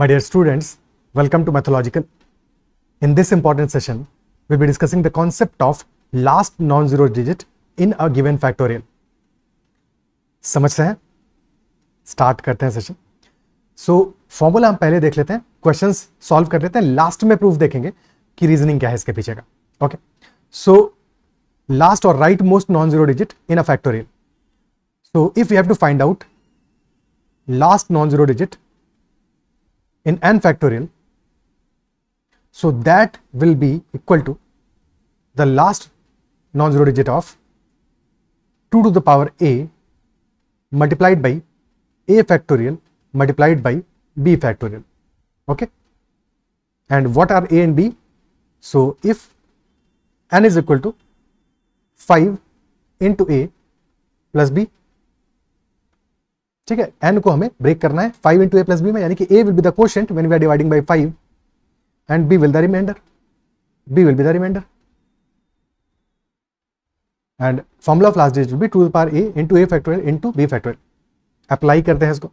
My dear students, welcome to Mathological. In this important session, we'll be discussing the concept of last non-zero digit in a given factorial. समझते हैं start करते हैं session so formula हम पहले देख लेते हैं क्वेश्चन सॉल्व कर लेते हैं लास्ट में प्रूफ देखेंगे कि रीजनिंग क्या है इसके पीछे का ओके सो लास्ट और right most non zero digit in a factorial so if you have to find out last non zero digit in n factorial. So that will be equal to the last non-zero digit of 2 to the power a multiplied by a factorial multiplied by b factorial okay and what are a and b so if n is equal to 5 into a plus b ठीक है N को हमें break करना है five into A plus B में यानी कि A will be the question when we are dividing by five and B will the remainder B will be the remainder and formula of last digit will be two power A into A factorial into B factorial apply करते हैं इसको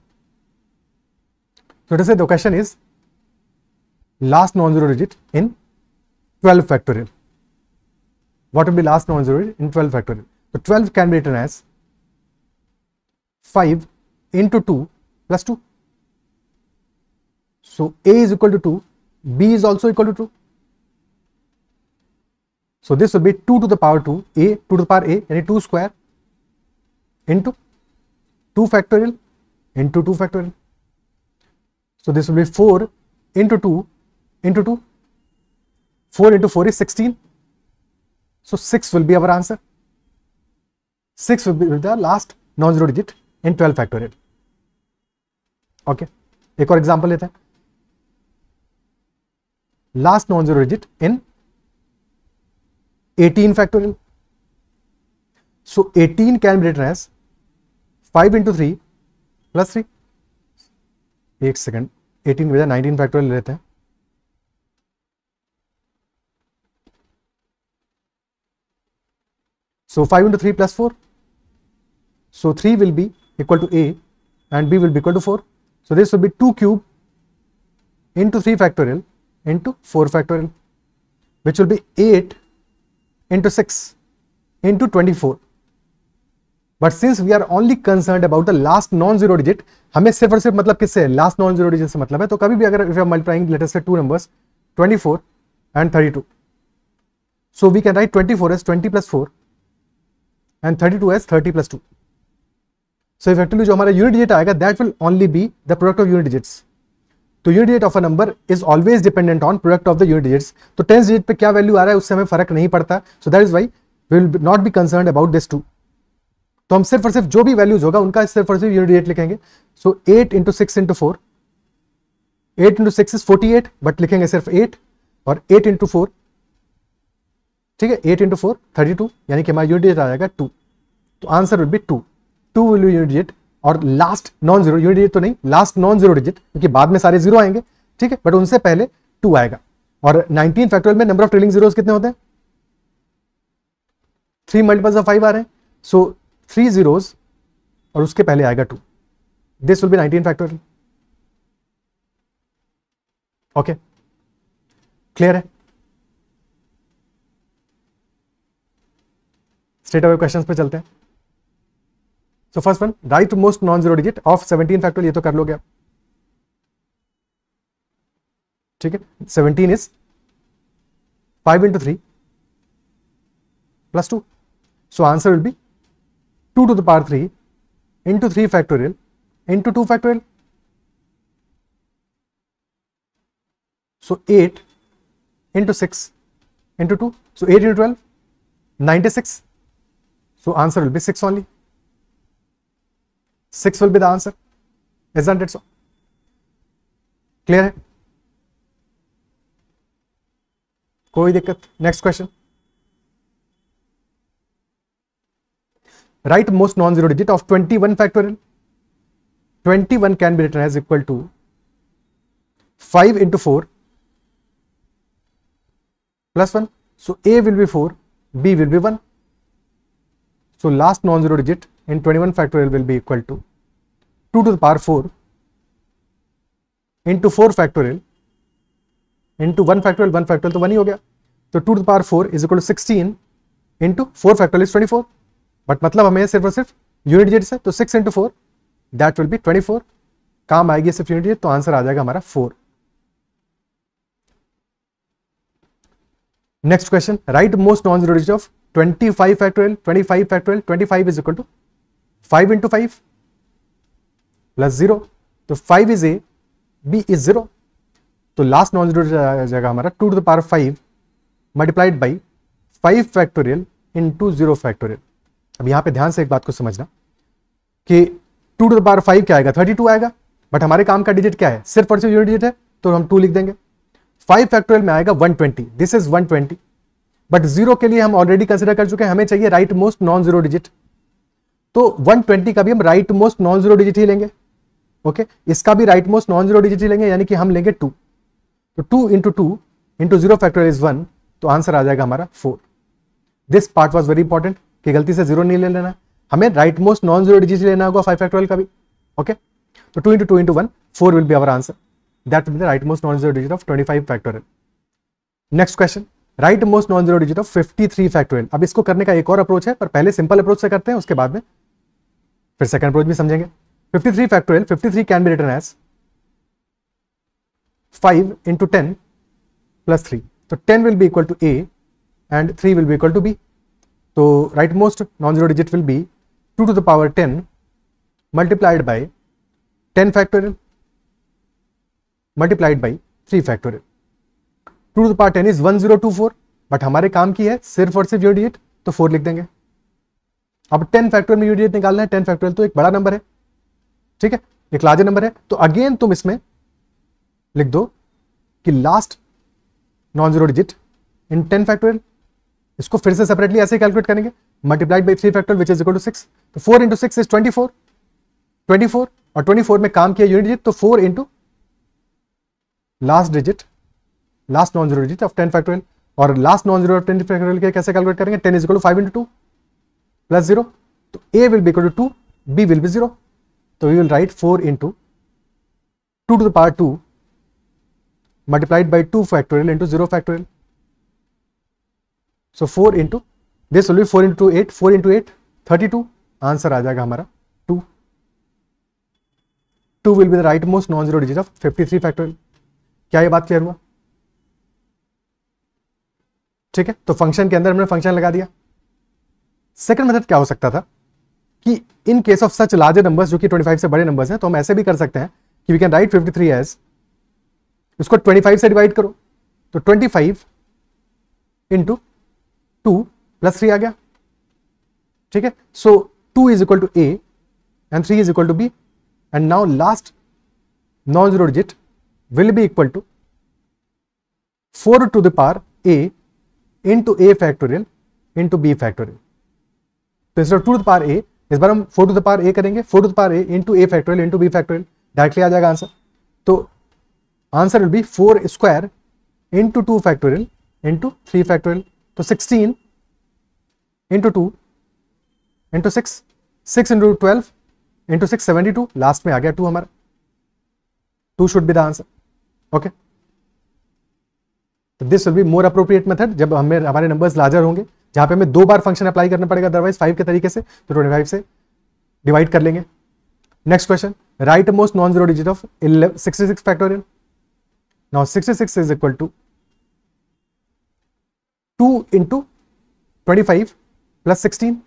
छोटे से the question is last non zero digit in twelve factorial what be last non zero zero in 12 factorial. So 12 can be written as 5 into 2 plus 2. So, A is equal to 2, B is also equal to 2. So, this will be 2 to the power 2, A 2 to the power A any 2 square into 2 factorial into 2 factorial. So, this will be 4 into 2 into 2, 4 into 4 is 16. So, 6 will be our answer. 6 will be the last non-zero digit in 12 factorial. Okay एक और example लेते हैं last non zero digit in eighteen factorial so eighteen can be written as 5 into three plus three एक second eighteen की बजाय 19 factorial लेते हैं so five into three plus four so three will be equal to A and B will be equal to four So, this would be 2 cube into 3 factorial into 4 factorial which will be 8 into 6 into 24. But since we are only concerned about the last non-zero digit, हमें सिर्फ और सिर्फ मतलब किससे Last non-zero digit digit से मतलब है तो कभी भी अगर if multiplying let's say two numbers 24 and 32. So we can write 24 as 20 plus 4 and 32 as 30 plus 2. So effectively जो हमारा यूनिट डिजिट आएगा that will only be the product of unit digits तो unit digit of a number is always dependent on product of the unit digits तो tens digit पे क्या value आ रहा है उससे हमें फर्क नहीं पड़ता so that is why we will not be concern about this too तो हम सिर्फ और सिर्फ जो भी वैल्यूज होगा उनका सिर्फ और सिर्फ यूनिट डिजिट लिखेंगे so eight into six into four eight into six is forty eight but लिखेंगे सिर्फ एट और एट इंटू फोर ठीक है eight into four thirty two यानी कि हमारा यूनिट डिजिट आ जाएगा टू तो answer will be two two value unit digit और last non zero unit digit तो नहीं लास्ट नॉन जीरो डिजिट क्योंकि बाद में सारे जीरो आएंगे ठीक है बट उनसे पहले टू आएगा और नाइनटीन फैक्टोरियल में नंबर ऑफ ट्रेलिंग जीरो कितने होते हैं थ्री मल्टीपल्स ऑफ फाइव आ रहे हैं सो थ्री जीरो और उसके पहले आएगा two this will be nineteen factorial okay clear है स्टेट ऑफ क्वेश्चंस पे चलते हैं so first one right most non zero digit of seventeen factorial ये तो कर लोगे आप ठीक है seventeen is five into three plus two so answer will be two to the power three into three factorial into two factorial so 8 into 6 into 2 so 8 into 12 96 so answer will be 6 only six will be the answer is it so clear है कोई दिक्कत next question right most non zero digit of twenty one factorial twenty one can be written as equal to five into four plus one so A will be four B will be one So last non-zero digit in 21 factorial will be equal to 2 to the power 4 into 4 factorial into 1 factorial 1 factorial तो 1 ही हो गया तो 2 to the power 4 is equal to 16 into 4 factorial is 24 but मतलब हमें सिर्फ और सिर्फ unit digit से तो 6 into 4 that will be 24 काम आएगी सिर्फ यूनिट डिजिट तो आंसर आ जाएगा हमारा 4 next question right most non zero digit of 25 factorial 25 factorial 25 is equal to 5 into 5 plus 0 तो five is A B is 0 तो लास्ट नॉन जीरो जाएगा हमारा two to the power five multiplied by 5 factorial into zero factorial अब यहां पे ध्यान से एक बात को समझना कि two to the power five क्या आएगा थर्टी आएगा बट हमारे काम का डिजिट क्या है सिर्फ और सिर्फ यूनिट डिजिट है तो हम टू लिख देंगे फाइव फैक्टोरियल में आएगा one this is but zero के लिए हम ऑलरेडी कंसिडर कर चुके हैं हमें चाहिए right most non zero digit तो 120 का भी हम right most non zero digit ही लेंगे ओके okay? इसका भी right most non zero digit ही लेंगे यानी कि हम लेंगे टू तो two into two into zero factor is one तो आंसर आ जाएगा हमारा four this part was very important कि गलती से जीरो नहीं ले लेना हमें right most non zero digit लेना होगा फाइव फैक्टोरियल का भी ओके okay? तो two into two into one four will be our answer that will the right most non zero digit of twenty five factorial next question right most non zero digit of 53 factorial अब इसको करने का एक और approach है पर पहले simple approach से करते हैं उसके बाद में फिर सेकंड अप्रोच भी समझेंगे 53 factorial 53 can be written as 5 into ten plus three तो 10 will be equal to A and 3 will be equal to B तो right most non zero digit will be two to the power ten multiplied by ten factorial multiplied by three factorial two to power ten is one zero two four but हमारे काम की है सिर्फ और सिर्फ यूडीएट तो four लिख देंगे अब टेन फैक्टोरियल में यूडीएट निकालना है टेन फैक्टोरियल तो एक बड़ा नंबर है ठीक है एक लार्जर नंबर है तो अगेन तुम इसमें लिख दो कि last non zero digit in ten factorial इसको फिर से सेपरेटली ऐसे कैलकुलेट करेंगे multiplied by three factor which is equal to six तो four into six is twenty four twenty four और ट्वेंटी फोर में काम किया यूनिट डिजिट तो four into last digit last non zero digit of ten factorial और last non zero of ten factorial के कैसे calculate करेंगे ten is equal to five into two plus zero तो A will be equal to two B will be zero तो we will write four into two to the power two multiplied by two factorial into zero factorial so four into this will be four into eight four into eight thirty two answer आ जाएगा हमारा two two will be the right most non zero digit of fifty three factorial क्या ये बात clear हुआ ठीक है तो फंक्शन के अंदर हमने फंक्शन लगा दिया सेकंड मेथड क्या हो सकता था कि in case of such larger numbers जो कि 25 से बड़े नंबर्स हैं तो हम ऐसे भी कर सकते हैं कि we can write 53 three as उसको 25 से डिवाइड करो तो 25 five into two plus three आ गया ठीक है so two is equal to A and three is equal to B and now last non zero digit will be equal to four to the power A into A factorial into B factorial तो इस of two to power A इस बार हम four to the power A करेंगे four to the power A into A factorial into B factorial directly आ जाएगा answer तो answer will be four square into two factorial into three factorial तो sixteen into two into six six into twelve into six seventy two last में आ गया two हमारा two should be the answer okay okay? तो this will be more appropriate method जब हमें हमारे numbers larger होंगे जहां पे हमें दो बार फंक्शन अप्लाई करना पड़ेगा अदरवाइज फाइव के तरीके से तो ट्वेंटी फाइव से डिवाइड कर लेंगे next question right most non zero digit of sixty six factorial now sixty six is equal to two into twenty five plus sixteen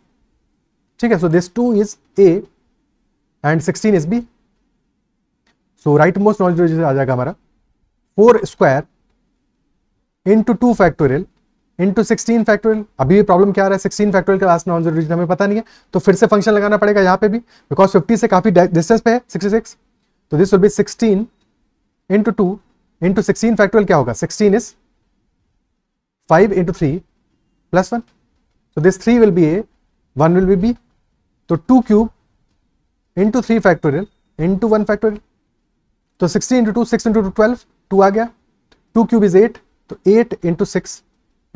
ठीक है so this two is A and sixteen is B so right most non zero आ जाएगा हमारा four square into two factorial into sixteen factorial अभी problem क्या रहा है sixteen factorial का लास्ट नॉन जीरो रीजन हमें पता नहीं है तो फिर से फंक्शन लगाना पड़ेगा यहाँ पे भी बिकॉज फिफ्टी से काफी डिस्टेंस पे है सिक्सटी सिक्स तो this will be sixteen into two into sixteen factorial क्या होगा sixteen is five into three plus one तो this three will be a one will be b तो two cube into three factorial into one factorial तो sixty into two six into two twelve two आ गया two cube is eight तो eight into six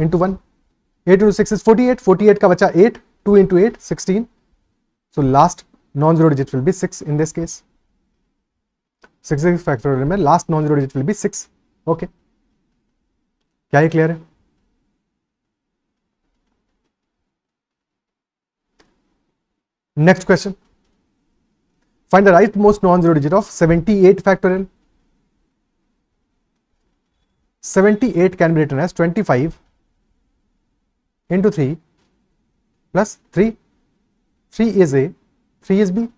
into one eight into six is forty eight forty eight का बचा eight two into eight sixteen so last non zero digit will be six in this case six factor में last non zero digit will be six okay क्या ये clear है next question find the right most non zero digit of seventy eight factorial 78 can be written as 25 into 3 plus 3. 3 is A, 3 is B.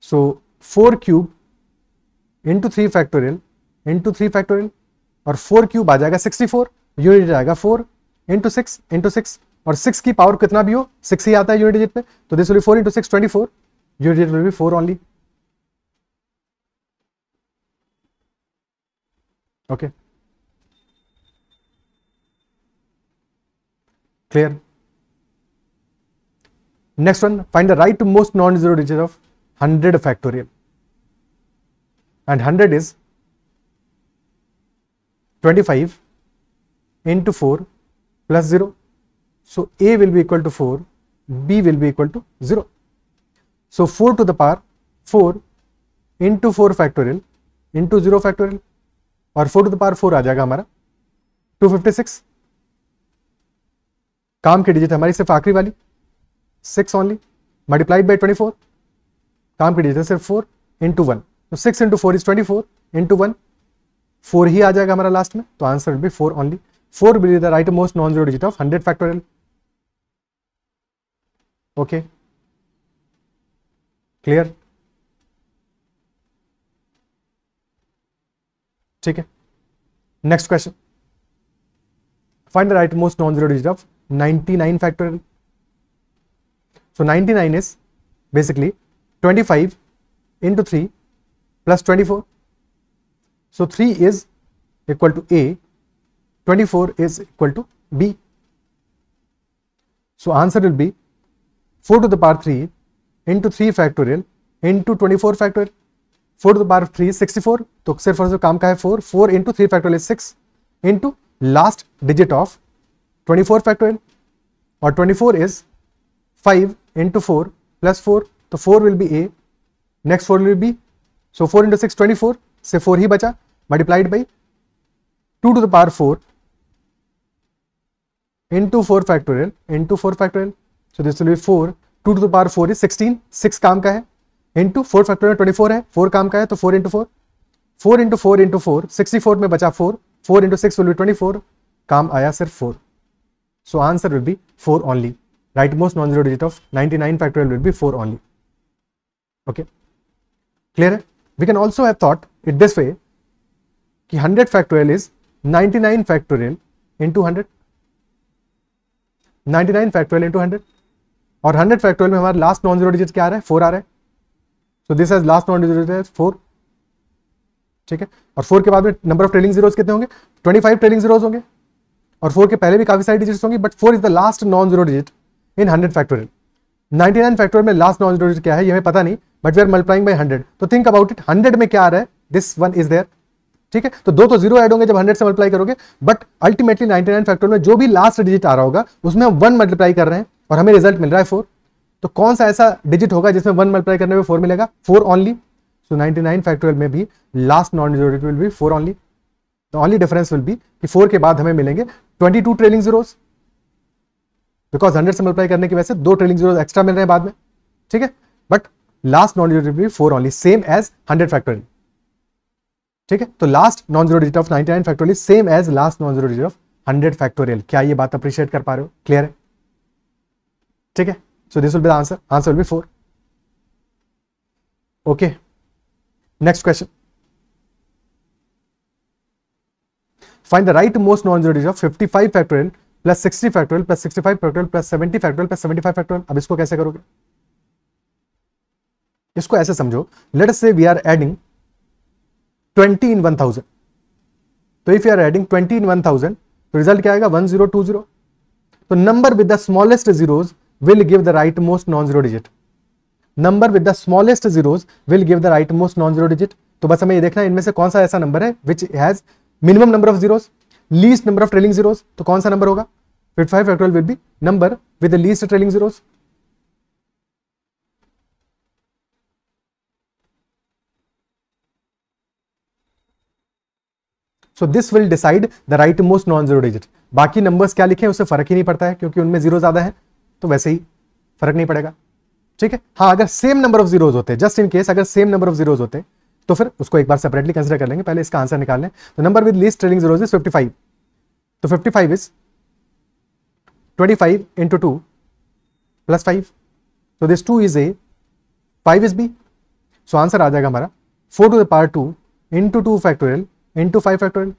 So, 4 cube into 3 factorial into 3 factorial और 4 cube आ जाएगा 64 unit आएगा 4 into six into six और 6 की power कितना भी हो 6 ही आता है यूनिट डिजिट में तो this will four 4 into six twenty four unit will be 4 only Okay. Clear? Next one, find the rightmost non-zero digit of 100 factorial. And 100 is 25 into 4 plus 0. So, A will be equal to 4, B will be equal to 0. So, 4 to the power 4 into 4 factorial into 0 factorial और four to the power four आ जाएगा हमारा 256 काम की digit हमारी सिर्फ आखिरी वाली six only multiplied by four काम की डिजिट है सिर्फ फोर इंटू वन तो six into four is twenty four into one four ही आ जाएगा हमारा लास्ट में तो answer be four only four will the right most non zero digit of hundred factorial okay clear Okay. Next question. Find the right most non-zero digit of 99 factorial so 99 is basically 25 into 3 plus 24 so 3 is equal to a 24 is equal to b so answer will be 4 to the power 3 into 3 factorial into 24 factorial four to power three sixty four तो सिर्फ और सिर्फ काम का है four four into three factorial six into last digit of twenty four factorial और twenty four is five into four plus four तो four will be a next four will be so four into six twenty four से four ही बचा multiplied by two to the power four into four factorial into four factorial so this will be four two to the power four is sixteen six काम का है into four factorial twenty four है four काम का है तो four into four four into four into four sixty four में बचा four four into six twenty four काम आया सिर्फ four so answer will be four only right most non zero digit of ninety nine factorial will be four only okay clear है we can also have thought it this way कि hundred factorial 100 factorial is 99 factorial into 100 99 factorial into hundred और hundred factorial में हमारे last non zero digit क्या आ रहा है four आ रहा है तो this has last non digit four ठीक है और फोर के बाद में नंबर ऑफ ट्रेलिंग जीरोज कितने होंगे ट्वेंटी फाइव ट्रेलिंग जीरोज होंगे और फोर के पहले भी काफी सारी डिजिट्स होंगे but four is the last non zero digit in hundred factorial ninety nine factorial में लास्ट नॉन जीरो डिजिट क्या है ये हमें पता नहीं but we are multiplying by hundred तो थिंक अबाउट इट हंड्रेड में क्या आ रहा है दिस वन इज देयर ठीक है तो दो तो जीरो ऐड होंगे जब हंड्रेड से मल्टीप्लाई करोगे but ultimately ninety nine factorial में जो भी लास्ट डिजिट आ रहा होगा उसमें हम वन मल्टीप्लाई कर रहे हैं और हमें रिजल्ट मिल रहा है फोर तो कौन सा ऐसा डिजिट होगा जिसमें वन मल्टीप्लाई करने में फोर मिलेगा four only so ninety nine factorial में भी last non digit will be four only the only difference will be कि फोर के बाद हमें मिलेंगे twenty two trailing zeros because hundred से मल्टीप्लाई करने की वजह से दो ट्रेलिंग जीरोस एक्स्ट्रा मिल रहे हैं बाद में ठीक है but last non digit will be four only same as hundred factorial ठीक है तो last non zero digit of ninety nine factorial same as last non zero digit of hundred factorial क्या ये बात अप्रिशिएट कर पा रहे हो क्लियर है ठीक है So this will be the answer. Answer will be 4. Okay. Next question. Find the rightmost non-zero digit of 55 factorial plus sixty factorial plus sixty five factorial plus seventy factorial plus seventy five factorial अब इसको कैसे करोगे इसको ऐसे समझो let's we are adding twenty in one thousand तो if you are adding twenty in one thousand तो result क्या आएगा वन जीरो टू जीरो तो number with the smallest zeros will give the rightmost non-zero digit. Number with the smallest zeros will give the rightmost non-zero digit. तो बस हमें ये देखना है इनमें से कौन सा ऐसा नंबर है which has minimum number of zeros least number of trailing zeros तो कौन सा नंबर होगा fifty five factorial will be number with the least trailing zeros so this will decide the right most non zero digit बाकी numbers क्या लिखे हैं उससे फर्क ही नहीं पड़ता है क्योंकि उनमें जीरो ज्यादा है तो वैसे ही फर्क नहीं पड़ेगा ठीक है हाँ अगर सेम नंबर ऑफ जीरोज होते जस्ट इन केस अगर सेम नंबर ऑफ जीरोज होते तो फिर उसको एक बार सेपरेटली कंसिडर कर लेंगे पहले इसका आंसर निकाल लें तो number with least trailing zeros is 55 तो 55 is 25 into two plus five तो this two is a five is B so answer आ जाएगा हमारा four to the power two into two factorial into five factorial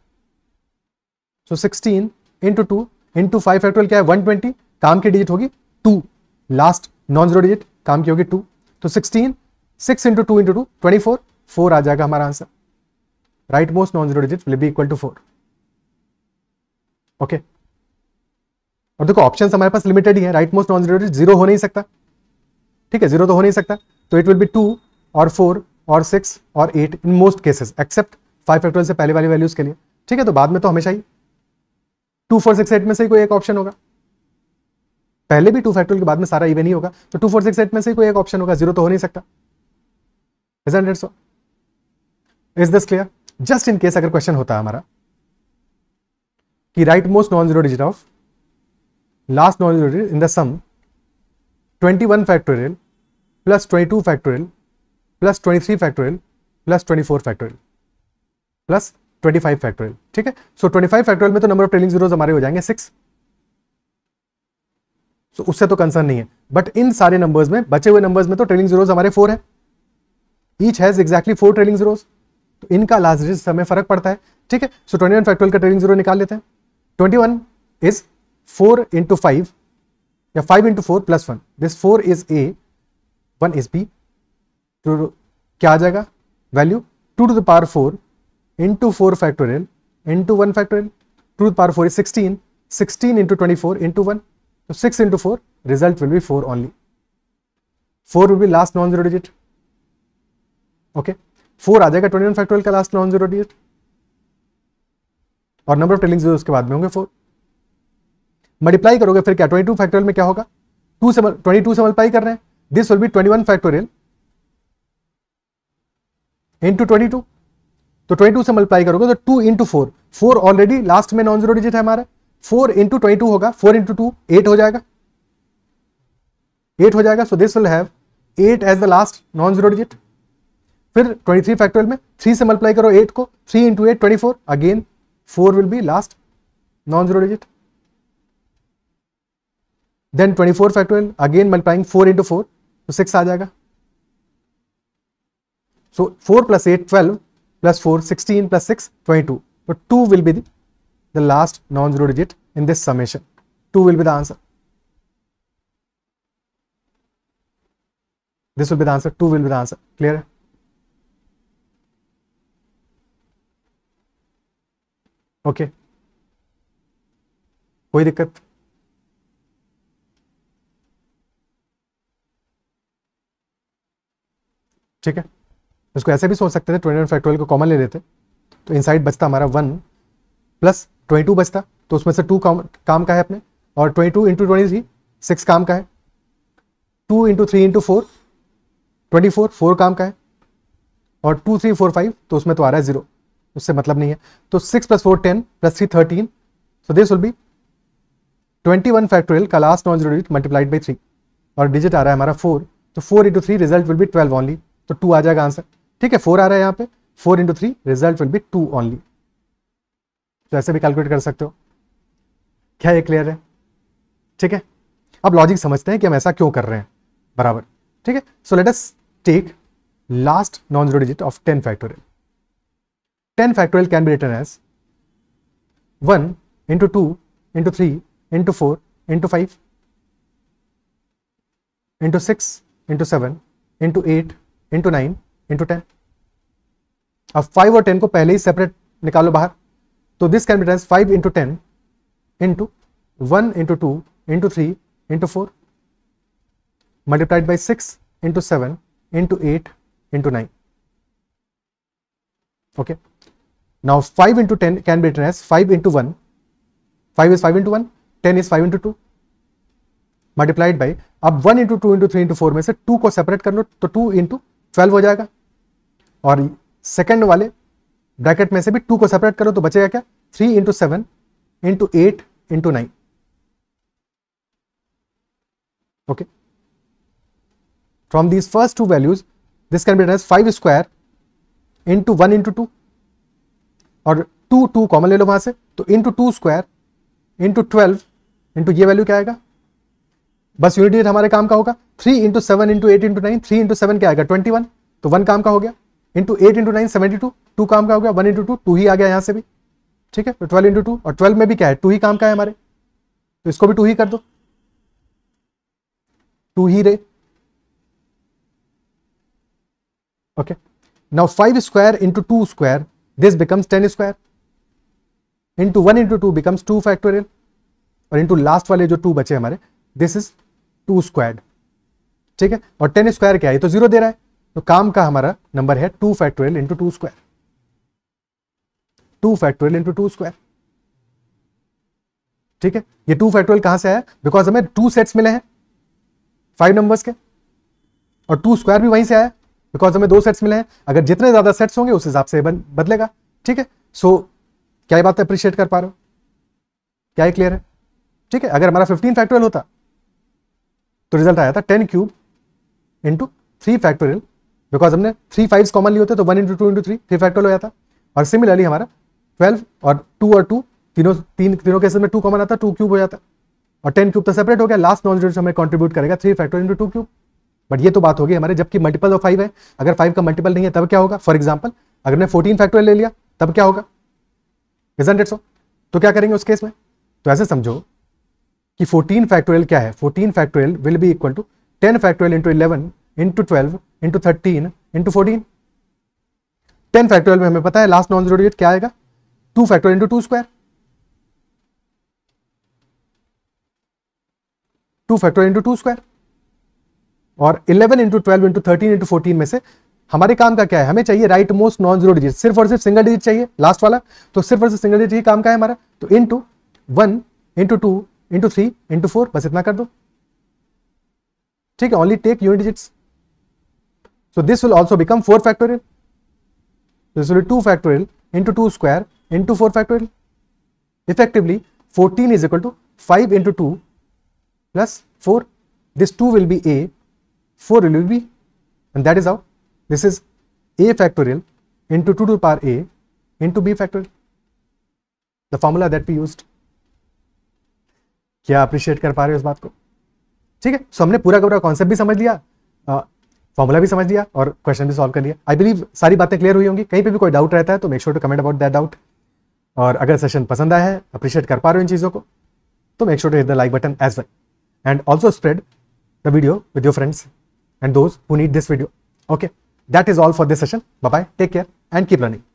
so sixteen into two into five factorial क्या है 120 काम की digit होगी two last non zero digit काम की होगी टू तो sixteen six into two into two twenty four four आ जाएगा हमारा answer right most non zero digit will be equal to four okay और देखो ऑप्शन हमारे पास लिमिटेड ही है right most non zero digit zero हो नहीं सकता ठीक है जीरो तो हो नहीं सकता तो इट विल बी टू और फोर और सिक्स और eight in most cases except five factorial से पहले वाली वैल्यूज के लिए ठीक है तो बाद में तो हमेशा ही टू फोर सिक्स एट में से ही कोई एक ऑप्शन होगा पहले भी टू फैक्टोल के बाद में सारा इवन ही होगा तो टू फोर सिक्स एट में से कोई एक ऑप्शन होगा जीरो तो हो नहीं सकता is this clear just in case अगर क्वेश्चन होता है हमारा कि right most non zero digit of last non zero in the sum 21 factorial plus 22 factorial plus 23 factorial plus 24 factorial plus 25 factorial ठीक है सो so, 25 फैक्टोरियल में तो नंबर ऑफ ट्रेलिंग जीरोस हमारे हो जाएंगे सिक्स सो उससे तो कंसर्न नहीं है बट इन सारे नंबर्स में बचे हुए नंबर्स में तो ट्रेलिंग जीरोज हमारे फोर है each has exactly four trailing zeros तो इनका लास्ट डिजिट समय फर्क पड़ता है ठीक है सो ट्वेंटी वन फैक्टोरियल का ट्रेलिंग जीरो निकाल लेते हैं twenty one is four into five या five into four plus one this four is a one is b तो क्या आ जाएगा value two to the power four into four factorial into one factorial two the power four is sixteen sixteen into twenty four into one So 6 into 4, result will be 4 only. 4 will be last non-zero digit. Okay. 4 आ जाएगा 21 factorial का last non zero digit और number of trailing zero उसके बाद में होंगे 4. Multiply करोगे फिर क्या 22 फैक्टोरियल में क्या होगा 2 से 22 से मल्टीप्लाई कर रहे हैं this will be 21 factorial into twenty तो 22 से मल्टीप्लाई करोगे तो 2 into four four already last में नॉन जीरो डिजिट है हमारा फोर इंटू ट्वेंटी टू होगा फोर इंटू टू एट हो जाएगा एट हो जाएगा so this will have eight as the last non zero digit फिर ट्वेंटी थ्री फैक्टोरियल में थ्री से मल्टीप्लाई करो एट को three into eight twenty four again four will be last non zero digit then twenty four factorial again multiplying four into four तो six आ जाएगा so four plus eight twelve plus four sixteen plus six twenty two two will be the the last non-zero digit in this summation. 2 will be the answer. This will be the answer. 2 will be the answer. Clear? okay. कोई दिक्कत ठीक है इसको ऐसे भी सोच सकते थे ट्वेंटी वन फैक्टोरियल को कॉमन ले लेते तो इनसाइड बचता हमारा वन प्लस ट्वेंटी टू बचता तो उसमें से टू काम काम का है अपने और twenty two into twenty three six काम का है two into three into four twenty four four काम का है और टू थ्री फोर फाइव तो उसमें तो आ रहा है जीरो उससे मतलब नहीं है तो six plus four ten plus three thirteen so this will be twenty one factorial का last non zero digit multiplied by three और डिजिट आ रहा है हमारा फोर तो four into three result will be twelve only तो two आ जाएगा आंसर ठीक है फोर आ रहा है यहाँ पे four into three result will be two only तो ऐसे भी कैलकुलेट कर सकते हो क्या ये क्लियर है ठीक है अब लॉजिक समझते हैं कि हम ऐसा क्यों कर रहे हैं बराबर ठीक है so let us take last non zero digit of ten factorial ten factorial can be written as one into two into three into four into five into six into seven into eight into nine into ten अब five और ten को पहले ही separate निकालो बाहर So this can be done as 5 into 10 into 1 into 2 into 3 into 4 multiplied by 6 into 7 into 8 into 9. Okay. Now 5 into 10 can be written as 5 into 1. 5 is 5 into 1, 10 is 5 into 2 Multiplied by. अब 1 into 2 into 3 into 4 में से 2 को separate करनो तो 2 into 12 हो जाएगा और second वाले ब्रैकेट में से भी टू को सेपरेट करो तो बचेगा क्या three into seven into eight into nine okay from these first two values this can be written five square into one into two और टू टू कॉमन ले लो वहां से तो into two square into twelve into ये value क्या आएगा बस यूनिट हमारे काम का होगा three into seven into eight into nine three into seven क्या आएगा ट्वेंटी वन तो वन काम का हो गया into eight into nine seventy two two काम का हो गया वन इंटू टू टू ही आ गया यहां से भी ठीक है ट्वेल्व इंटू टू और ट्वेल्व में भी क्या है टू ही काम का है हमारे तो इसको भी टू ही कर दो टू ही रे okay now five square into two square this becomes ten square into one into two becomes two factorial और इंटू लास्ट वाले जो टू बचे हमारे दिस इज टू स्क्वायर ठीक है और टेन स्क्वायर क्या है तो जीरो दे रहा है तो काम का हमारा नंबर है two twelve into two square two twelve into two square ठीक है ये टू ट्वेल्व कहां से आया बिकॉज हमें टू सेट्स मिले हैं फाइव नंबर्स के और टू स्क्वायर भी वहीं से आया बिकॉज हमें दो सेट्स मिले हैं अगर जितने ज्यादा सेट्स होंगे उस हिसाब से बदलेगा ठीक है सो so, क्या ये बात अप्रिशिएट कर पा रहे हो क्या ये क्लियर है ठीक है अगर हमारा फिफ्टीन फैक्टोरियल होता तो रिजल्ट आया था ten cube into three factorial because हमने थ्री फाइव कॉमन लिए होते तो one into two into three three factorial हो जाता और सिमिलरली हमारा ट्वेल्व और टू और टू तीनों तीन तीनों केसेस में टू कॉमन आता टू क्यूब हो जाता और टेन क्यूब तो सेपरेट हो गया लास्ट नॉन जीरो हमें कॉन्ट्रीब्यूट करेगा three factor into two cube but ये तो बात होगी हमारे जबकि मल्टीपल ऑफ फाइव है अगर फाइव का मल्टीपल नहीं है तब क्या होगा फॉर एग्जाम्पल अगर ने फोर्टीन फैक्टोरियल ले लिया तब क्या होगा इजेंट सो तो क्या करेंगे उस केस में तो ऐसे समझो कि 14 फैक्टोरियल क्या है 14 factorial will be equal to 10 factorial into eleven into twelve into thirteen into fourteen ten factorial में हमें पता है लास्ट नॉन जीरो डिजिट क्या आएगा two factorial into two square two factorial into two square और eleven into twelve into thirteen into fourteen में से हमारे काम का क्या है हमें चाहिए right most non zero digit सिर्फ और सिर्फ सिंगल डिजिट चाहिए लास्ट वाला तो सिर्फ और सिर्फ सिंगल डिजिट ही काम का है हमारा तो into one into two into three into four बस इतना कर दो ठीक है only take unit digits So this will also become 4 factorial. This will be 2 factorial into 2 square into 4 factorial. Effectively 14 is equal to 5 into 2 plus 4. This 2 will be A, 4 will be and that is how this is A factorial into 2 to the power A into B factorial. The formula that we used. क्या appreciate कर पा रहे हो इस बात को ठीक है सो हमने पूरा का पूरा कॉन्सेप्ट भी समझ लिया फॉर्मुला भी समझ लिया और क्वेश्चन भी सॉल्व कर लिया आई बिलीव सारी बातें क्लियर हुई होंगी कहीं पे भी कोई डाउट रहता है तो make sure to comment about that doubt और अगर सेशन पसंद आया है अप्रिशिएट कर पा रहे हो इन चीज़ों को तो make sure to hit the like button as well and also spread the video with your friends and those who need this video okay that is all for this session bye take care and keep learning